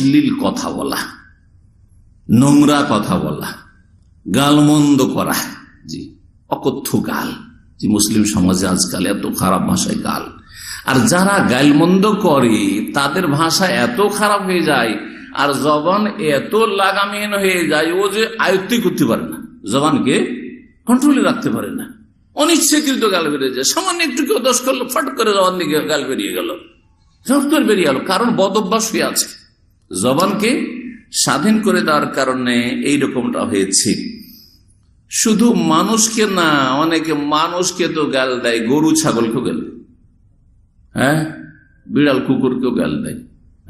অশ্লীল কথা বলা নোংরা কথা বলা গালমন্দ করা জি অকথ্য গাল যে মুসলিম সমাজে আজকাল এত খারাপ ভাষায় গাল আর যারা গালমন্দ করে তাদের ভাষা এত খারাপ হয়ে যায় আর জবান এত লাগামহীন হয়ে যায় ও যে আয়ত্তি করতে পারে না জবানকে কন্ট্রোলে রাখতে পারে না অনিচ্ছাকৃত গাল বেরিয়ে যায় সামান্য একটু কেউ দশ করলো ফট করে জবান দিকে গাল বেরিয়ে গেল বেরিয়ে গেল কারণ বদ অভ্যাস হয়ে আছে জবানকে স্বাধীন করে দেওয়ার কারণে এই রকমটা হয়েছে শুধু মানুষকে না অনেকে মানুষকে তো গাল দেয় গরু ছাগলকেও গাল দেয় হ্যাঁ বিড়াল কুকুরকেও গাল দেয়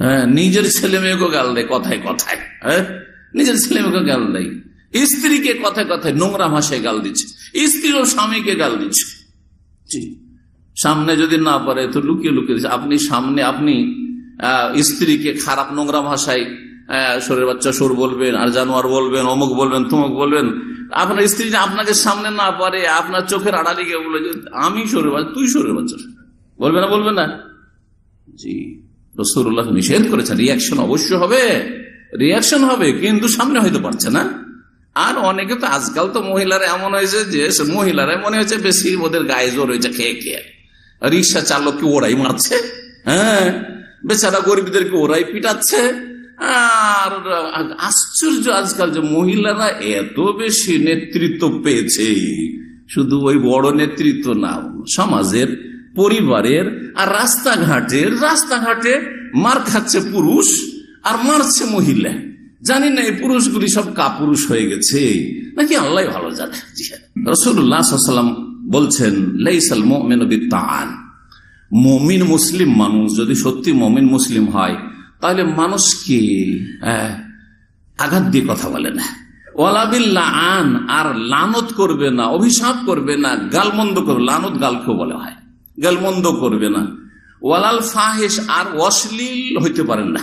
হ্যাঁ নিজের ছেলে মেয়েকে গাল দেয় কথায় কথায় হ্যাঁ নিজের ছেলে মেয়েকে গাল দেয় স্ত্রীকে কথায় কথায় নোংরা ভাষায় গাল দিচ্ছে স্ত্রী ও স্বামীকে গাল দিচ্ছে সামনে যদি না পারে তো লুকিয়ে লুকিয়ে দিচ্ছে আপনি সামনে আপনি স্ত্রীকে খারাপ নোংরা ভাষায় শরীর বাচ্চা সুর বলবেন আর জানোয়ার বলবেন অমুক বলবেন তুমুক বলবেন আপনার স্ত্রী আপনাকে সামনে না পারে আপনার চোখের আড়ালি গিয়ে বলে যে আমি শরীর বাচ্চা তুই শরীর বাচ্চা বলবে না বলবে না জি রসুল্লাহ নিষেধ করেছেন রিয়াকশন অবশ্য হবে রিয়াকশন হবে কিন্তু সামনে হইতে পারছে না আর অনেকে তো আজকাল তো মহিলারা এমন হয়েছে যে মহিলারা মনে হয়েছে বেশি ওদের গায়ে জোর হয়েছে খেয়ে খেয়ে রিক্সা চালককে ওরাই মারছে হ্যাঁ বেচারা গরিবদেরকে ওরাই পিটাচ্ছে আর আশ্চর্য আজকাল যে মহিলারা এত বেশি নেতৃত্ব পেয়েছে শুধু ওই বড় নেতৃত্ব না সমাজের পরিবারের আর রাস্তাঘাটের রাস্তাঘাটে মার খাচ্ছে পুরুষ আর মারছে মহিলা জানি না এই পুরুষগুলি সব কাপুরুষ হয়ে গেছে নাকি আল্লাহ ভালো জানে হ্যাঁ। রসুল্লাহ বলছেন লাইসাল মোমেন তান মমিন মুসলিম মানুষ যদি সত্যি মমিন মুসলিম হয় তাহলে মানুষকে আঘাত দিয়ে কথা বলে না ওয়ালাবিল্লা আন আর লানত করবে না অভিশাপ করবে না গালমন্দ করবে লানত গালকে বলা হয় গালমন্দ করবে না ওয়ালাল ফাহেস আর অশ্লীল হইতে পারেন না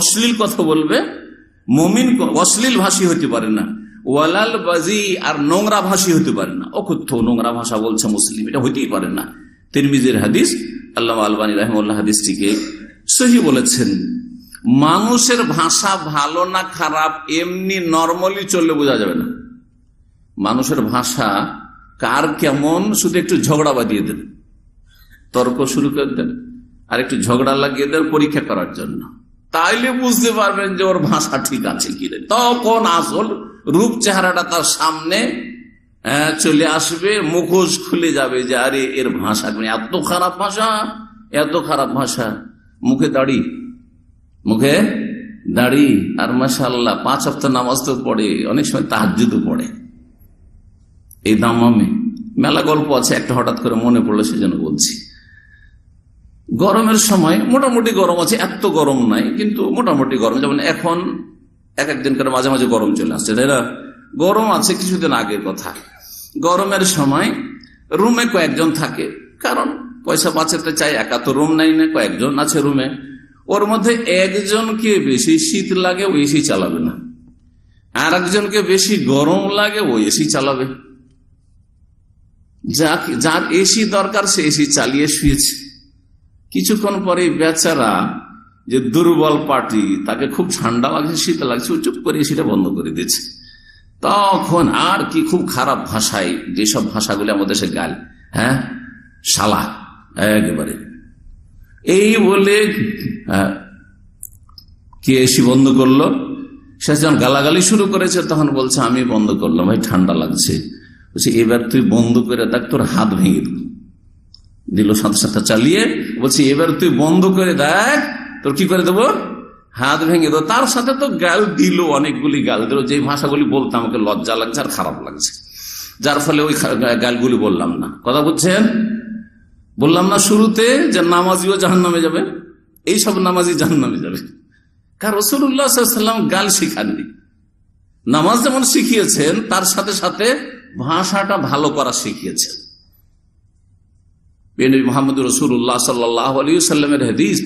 অশ্লীল কথা বলবে মমিন অশ্লীল ভাষী হইতে পারে না ওয়ালাল বাজি আর নোংরা ভাষী হইতে পারে না অকথ্য নোংরা ভাষা বলছে মুসলিম এটা হইতেই পারে না তিরমিজির হাদিস আল্লাহ আলবানী রহমুল্লাহ হাদিসটিকে সহি বলেছেন মানুষের ভাষা ভালো না খারাপ এমনি নর্মালি চললে বোঝা যাবে না মানুষের ভাষা কার কেমন শুধু একটু ঝগড়া বাঁধিয়ে দেন তর্ক শুরু করে দেন আর একটু ঝগড়া লাগিয়ে দেন পরীক্ষা করার জন্য তাইলে বুঝতে পারবেন যে ওর ভাষা ঠিক আছে কি তখন আসল রূপ চেহারাটা তার সামনে হ্যাঁ, চলে আসবে মুখোশ খুলে যাবে যে আরে এর ভাষা এত খারাপ ভাষা এত খারাপ ভাষা মুখে দাড়ি মুখে দাড়ি আর মাসাল্লাহ পাঁচ হপ্তাহ নামাজ তো পড়ে অনেক সময় তাহাজুদও পড়ে এই দামামে মেলা গল্প আছে একটা হঠাৎ করে মনে পড়লো সেজন্য বলছি গরমের সময় মোটামুটি গরম আছে এত গরম নাই কিন্তু মোটামুটি গরম যেমন এখন এক একদিন করে মাঝে মাঝে গরম চলে আসছে তাই না গরম আছে কিছুদিন আগের কথা গরমের সময় রুমে কয়েকজন থাকে কারণ পয়সা বাঁচাতে চাই একা তো রুম নাই না কয়েকজন আছে রুমে ওর মধ্যে একজনকে বেশি শীত লাগে ও এসি চালাবে না আর একজনকে বেশি গরম লাগে ও এসি চালাবে যার এসি দরকার সে এসি চালিয়ে শুয়েছে কিছুক্ষণ পরে বেচারা যে দুর্বল পার্টি তাকে খুব ঠান্ডা লাগছে শীত লাগছে ও চুপ করে এসিটা বন্ধ করে দিয়েছে তখন আর কি খুব খারাপ ভাষায় যেসব ভাষাগুলি আমাদের দেশে গাল হ্যাঁ শালা একেবারে এই বলে হ্যাঁ, কে এসি বন্ধ করলো সে যখন গালাগালি শুরু করেছে তখন বলছে আমি বন্ধ করলাম ভাই ঠান্ডা লাগছে বলছে এবার তুই বন্ধ করে দেখ তোর হাত ভেঙে দিল দিল সাথে সাথে চালিয়ে বলছি এবার তুই বন্ধ করে দেখ তোর কি করে দেবো হাত ভেঙে দেবো তার সাথে তো গাল দিল অনেকগুলি গাল দিল যে ভাষাগুলি বলতে আমাকে লজ্জা লাগছে আর খারাপ লাগছে যার ফলে ওই গালগুলি বললাম না কথা বুঝছেন বললাম না শুরুতে যে নামাজিও জাহান নামে যাবে এইসব নামাজি জাহান নামে যাবে কারণ রসুল্লাহাম গাল শিখাননি নামাজ যেমন শিখিয়েছেন তার সাথে সাথে ভাষাটা ভালো করা শিখিয়েছেন সাল্লাহ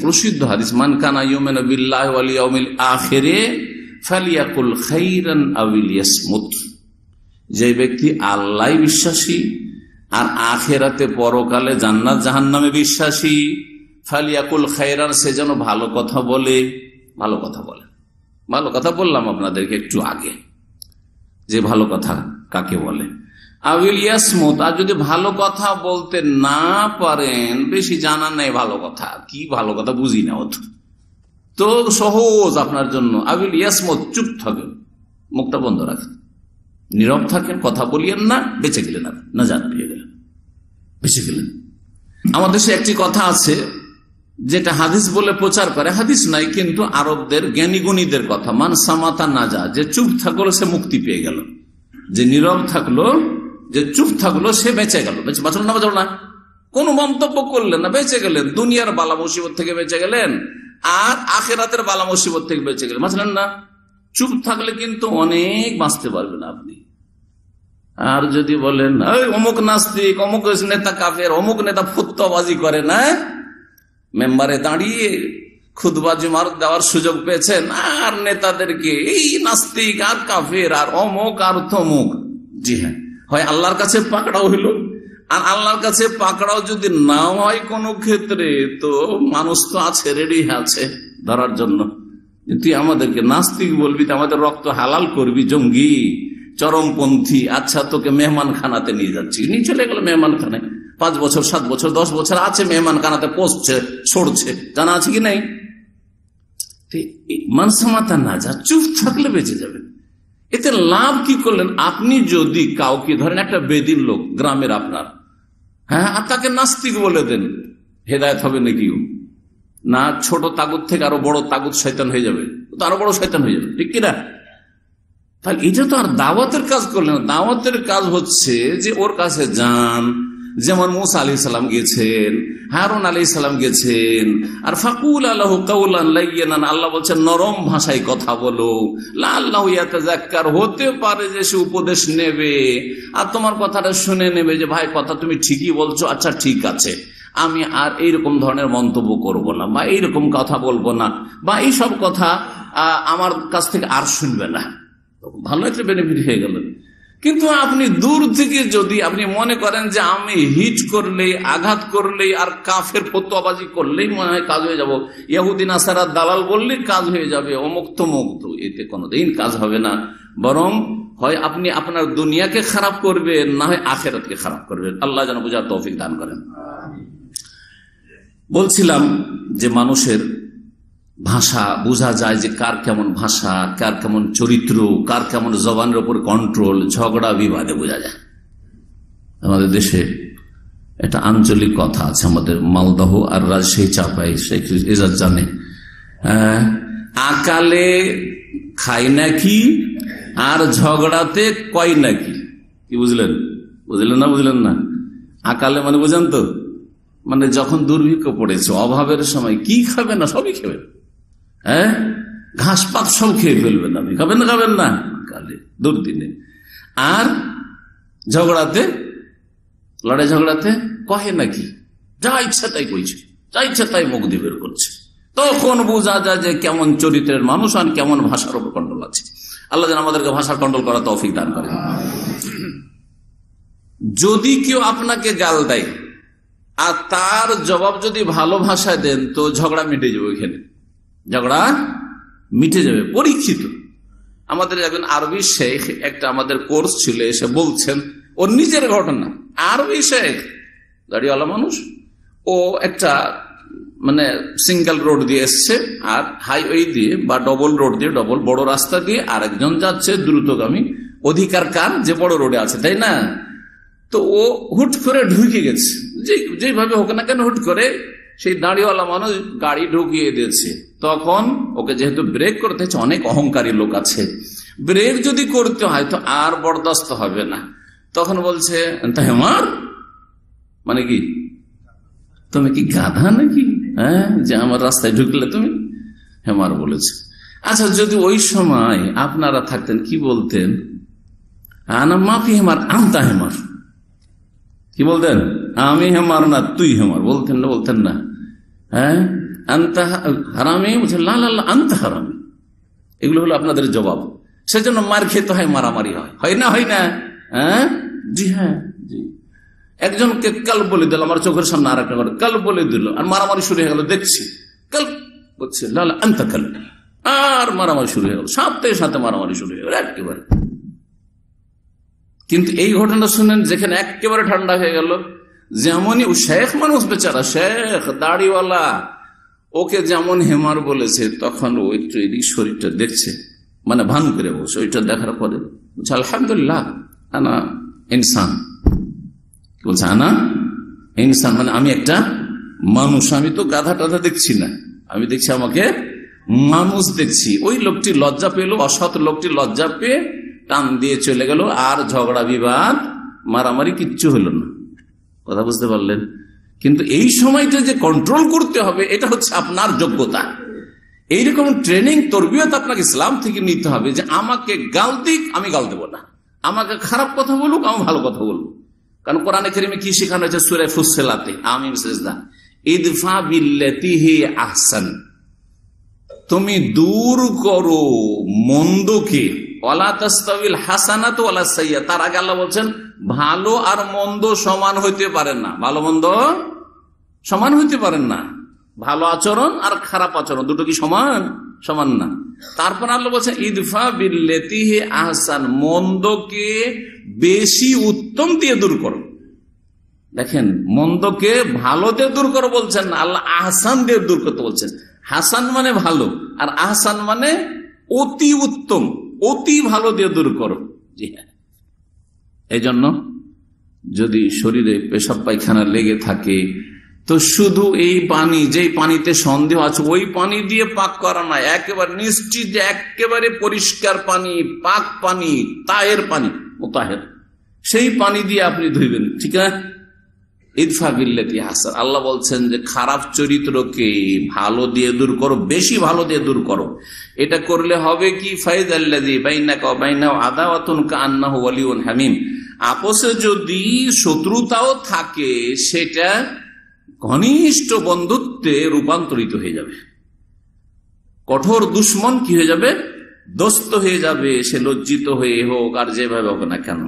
প্রসিদ্ধ ইউমেন বিল্লাহ আখেরে ফালিয়াকুল খাইরান যে ব্যক্তি আল্লাহ বিশ্বাসী আর আখেরাতে পরকালে জান্নাত জাহান নামে বিশ্বাসী ফালিয়াকুল খাইরান সে যেন ভালো কথা বলে ভালো কথা বলে ভালো কথা বললাম আপনাদেরকে একটু আগে যে ভালো কথা কাকে বলে আবিল ইয়াসমু আর যদি ভালো কথা বলতে না পারেন বেশি জানার নাই ভালো কথা কি ভালো কথা বুঝি না অত তো সহজ আপনার জন্য আবিল ইয়াসমত চুপ থাকেন মুখটা বন্ধ রাখেন নীরব থাকেন কথা বলিয়েন না বেঁচে গেলেন আপনি না জান পেয়ে গেলেন বেঁচে গেলেন আমাদের সে একটি কথা আছে যেটা হাদিস বলে প্রচার করে হাদিস নাই কিন্তু আরবদের জ্ঞানীগুণীদের কথা মান সামাতা না যা যে চুপ থাকলো সে মুক্তি পেয়ে গেল যে নীরব থাকলো যে চুপ থাকলো সে বেঁচে গেল বেঁচে বাঁচল না বাঁচল না কোন মন্তব্য করলেন না বেঁচে গেলেন দুনিয়ার বালা মুসিবত থেকে বেঁচে গেলেন আর আখেরাতের বালা মুসিবত থেকে বেঁচে গেলেন বাঁচলেন না চুপ থাকলে কিন্তু অনেক বাঁচতে পারবেন আপনি আর যদি বলেন অমুক নাস্তিক অমুক নেতা কাফের অমুক নেতা ফুত্তবাজি করে না মেম্বারে দাঁড়িয়ে খুদবাজি মার দেওয়ার সুযোগ পেয়েছেন আর নেতাদেরকে এই নাস্তিক আর কাফের আর অমুক আর তমুক জি হ্যাঁ হয় আল্লাহর কাছে পাকড়াও হইল আর আল্লাহর কাছে পাকড়াও যদি না হয় কোনো ক্ষেত্রে তো মানুষ তো আছে রেডি আছে ধরার জন্য তুই আমাদেরকে নাস্তিক বলবি আমাদের রক্ত হালাল করবি জঙ্গি চরমপন্থী আচ্ছা তোকে মেহমান খানাতে নিয়ে যাচ্ছি নিয়ে চলে গেল মেহমান খানায় পাঁচ বছর সাত বছর দশ বছর আছে মেহমান খানাতে পচছে সরছে জানা আছে কি নাই মানসামাতা না যা চুপ থাকলে বেঁচে যাবে এতে লাভ কি করলেন আপনি যদি কাউকে ধরেন একটা বেদিন লোক গ্রামের আপনার হ্যাঁ আর তাকে নাস্তিক বলে দেন হেদায়ত হবে নাকি না ছোট তাগুত থেকে আরো বড় তাগুত শৈতান হয়ে যাবে তো আরো বড় শৈতান হয়ে যাবে ঠিক কিনা তাহলে এটা তো আর দাওয়াতের কাজ করলেন দাওয়াতের কাজ হচ্ছে যে ওর কাছে যান যেমন মুসা আলি সাল্লাম গেছেন হারুন আলি সাল্লাম গেছেন আর ফাকুল আল্লাহ কাউলান আল্লাহ বলছেন নরম ভাষায় কথা বলো আল্লাহ হতে পারে যে সে উপদেশ নেবে আর তোমার কথাটা শুনে নেবে যে ভাই কথা তুমি ঠিকই বলছো আচ্ছা ঠিক আছে আমি আর এইরকম ধরনের মন্তব্য করব না বা এইরকম কথা বলবো না বা এইসব কথা আমার কাছ থেকে আর শুনবে না ভালো একটা বেনিফিট হয়ে গেল কিন্তু আপনি দূর থেকে যদি আপনি মনে করেন যে আমি হিট করলে আঘাত করলে আর কাফের ফতোয়াবাজি করলেই মনে হয় কাজ হয়ে যাব ইয়াহুদ্দিন আসারা দালাল বললে কাজ হয়ে যাবে অমুক তমুক তো এতে কোনোদিন কাজ হবে না বরং হয় আপনি আপনার দুনিয়াকে খারাপ করবেন না হয় আখেরাতকে খারাপ করবে আল্লাহ যেন বোঝার তৌফিক দান করেন বলছিলাম যে মানুষের ভাষা বোঝা যায় যে কার কেমন ভাষা কার কেমন চরিত্র কার কেমন জবানের ওপর কন্ট্রোল ঝগড়া বিবাদে বোঝা যায় আমাদের দেশে একটা আঞ্চলিক কথা আছে আমাদের মালদহ আর রাজশাহী চাপাই এজাজ জানে হ্যাঁ, আকালে খাই নাকি আর ঝগড়াতে কয় নাকি কি বুঝলেন বুঝলেন না বুঝলেন না আকালে মানে বুঝেন তো মানে যখন দুর্ভিক্ষ পড়েছে অভাবের সময় কি খাবে না সবই খাবে হ্যাঁ ঘাস পাত সব খেয়ে ফেলবেন আপনি খাবেন না খাবেন না কালে দুর্দিনে আর ঝগড়াতে লড়াই ঝগড়াতে কহে নাকি যা ইচ্ছা তাই কইছে যা ইচ্ছা তাই মুখ দিয়ে বের করছে তখন বোঝা যায় যে কেমন চরিত্রের মানুষ আর কেমন ভাষার উপর কন্ট্রোল আছে আল্লাহ যেন আমাদেরকে ভাষা কন্ট্রোল করা তৌফিক দান করে যদি কেউ আপনাকে গাল দেয় আর তার জবাব যদি ভালো ভাষায় দেন তো ঝগড়া মিটে যাবে এখানে ঝগড়া মিটে যাবে পরীক্ষিত আমাদের একজন আরবি শেখ একটা আমাদের কোর্স ছিল এসে বলছেন ওর নিজের ঘটনা আরবি শেখ গাড়িওয়ালা মানুষ ও একটা মানে সিঙ্গেল রোড দিয়ে এসছে আর হাইওয়ে দিয়ে বা ডবল রোড দিয়ে ডবল বড় রাস্তা দিয়ে আরেকজন যাচ্ছে দ্রুতগামী অধিকার কার যে বড় রোডে আছে তাই না তো ও হুট করে ঢুকে গেছে যেভাবে হোক না কেন হুট করে সেই দাঁড়িওয়ালা মানুষ গাড়ি ঢুকিয়ে দিয়েছে তখন ওকে যেহেতু ব্রেক করতে হচ্ছে অনেক অহংকারী লোক আছে ব্রেক যদি করতে হয় তো আর বরদাস্ত হবে না তখন বলছে হেমার মানে কি তুমি কি গাধা নাকি হ্যাঁ যে আমার রাস্তায় ঢুকলে তুমি হেমার বলেছে আচ্ছা যদি ওই সময় আপনারা থাকতেন কি বলতেন আনা মাফি হেমার আমতা হেমার কি বলতেন আমি হেমার না তুই হেমার বলতেন না বলতেন না হ্যাঁ হারামি বলছে লাল্লা আন্ত হারামি এগুলো হলো আপনাদের জবাব সেজন্য মার খেতে হয় মারামারি হয় হয় না হয় না হ্যাঁ জি হ্যাঁ জি একজনকে কাল বলে দিল আমার চোখের সামনে আর একটা কাল বলে দিল আর মারামারি শুরু হয়ে গেল দেখছি কাল বলছে লাল আন্ত কাল আর মারামারি শুরু হয়ে গেল সাথে সাথে মারামারি শুরু হয়ে গেল একেবারে কিন্তু এই ঘটনা শুনেন যেখানে একেবারে ঠান্ডা হয়ে গেল যেমনই শেখ মানুষ বেচারা শেখ দাড়িওয়ালা ওকে যেমন হেমার বলেছে তখন ওই এদিক শরীরটা দেখছে মানে ভান করে বসে ওইটা দেখার পরে বলছে আলহামদুলিল্লাহ আনা ইনসান বলছে আনা ইনসান মানে আমি একটা মানুষ আমি তো গাধা টাধা দেখছি না আমি দেখছি আমাকে মানুষ দেখছি ওই লোকটি লজ্জা পেল অসৎ লোকটি লজ্জা পেয়ে টান দিয়ে চলে গেল আর ঝগড়া বিবাদ মারামারি কিচ্ছু হলো না কথা বুঝতে পারলেন কিন্তু এই সময়টা যে কন্ট্রোল করতে হবে এটা হচ্ছে আপনার যোগ্যতা এইরকম ট্রেনিং তরবিয়ত আপনাকে ইসলাম থেকে নিতে হবে যে আমাকে গাল দিক আমি গাল দেবো না আমাকে খারাপ কথা বলুক আমি ভালো কথা বলবো কারণ কোরআনে কেরিমে কি শেখানো হয়েছে সুরে ফুসেলাতে আমি ইদফা আহসান তুমি দূর করো মন্দকে ওলা তস্তাবিল হাসানাত ওলা সাইয়া তার আগে আল্লাহ বলছেন ভালো আর মন্দ সমান হইতে পারেন না ভালো মন্দ সমান হইতে পারেন না ভালো আচরণ আর খারাপ আচরণ দুটো কি সমান সমান না তারপর আল্লাহ বলছেন ইদফা বিল্লেতি হে আহসান মন্দকে বেশি উত্তম দিয়ে দূর করো দেখেন মন্দকে ভালো দিয়ে দূর করো বলছেন না আল্লাহ আহসান দিয়ে দূর করতে বলছেন হাসান মানে ভালো আর আহসান মানে অতি উত্তম অতি ভালো দিয়ে দূর করো জি হ্যাঁ এই জন্য যদি শরীরে পেশাব পায়খানা লেগে থাকে তো শুধু এই পানি যেই পানিতে সন্দেহ আছে ওই পানি দিয়ে পাক করা না একেবারে নিশ্চিত যে একেবারে পরিষ্কার পানি পাক পানি তায়ের পানি মোতাহের সেই পানি দিয়ে আপনি ধুইবেন ঠিক আছে ইদফা হাসান আল্লাহ বলছেন যে খারাপ চরিত্রকে ভালো দিয়ে দূর করো বেশি ভালো দিয়ে দূর করো এটা করলে হবে কি ফাইদ আল্লাদি বাইনা কাইনা আদাওয়াতুন কান্নাহ ওয়ালিউন হামিম আপোষে যদি শত্রুতাও থাকে সেটা ঘনিষ্ঠ বন্ধুত্বে রূপান্তরিত হয়ে যাবে কঠোর দুশ্মন কি হয়ে যাবে দোস্ত হয়ে যাবে সে লজ্জিত হয়ে হোক আর যেভাবে হোক না কেন